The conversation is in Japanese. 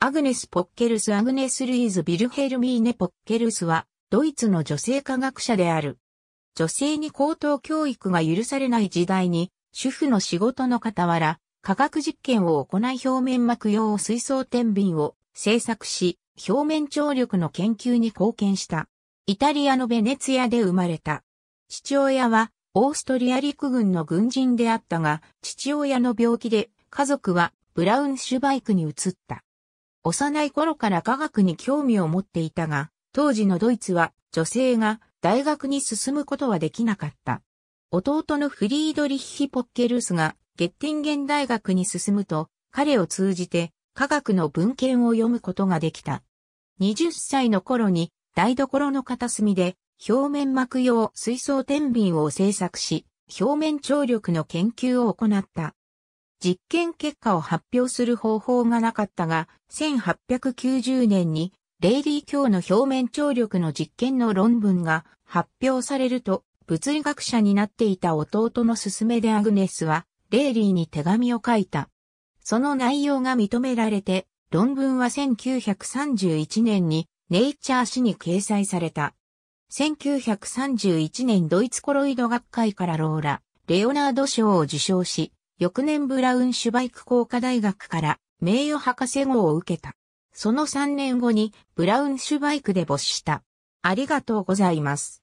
アグネス・ポッケルス・アグネス・ルイーズ・ビルヘルミーネ・ポッケルスは、ドイツの女性科学者である。女性に高等教育が許されない時代に、主婦の仕事の傍ら、科学実験を行い表面膜用水槽天秤を製作し、表面張力の研究に貢献した。イタリアのベネツィアで生まれた。父親は、オーストリア陸軍の軍人であったが、父親の病気で、家族はブラウンシュバイクに移った。幼い頃から科学に興味を持っていたが、当時のドイツは女性が大学に進むことはできなかった。弟のフリードリッヒ・ポッケルスがゲッティンゲン大学に進むと、彼を通じて科学の文献を読むことができた。20歳の頃に台所の片隅で表面膜用水槽天秤を製作し、表面張力の研究を行った。実験結果を発表する方法がなかったが、1890年にレイリー鏡の表面張力の実験の論文が発表されると、物理学者になっていた弟の勧めでアグネスは、レイリーに手紙を書いた。その内容が認められて、論文は1931年にネイチャー誌に掲載された。1931年ドイツコロイド学会からローラ、レオナード賞を受賞し、翌年ブラウンシュバイク工科大学から名誉博士号を受けた。その3年後にブラウンシュバイクで没した。ありがとうございます。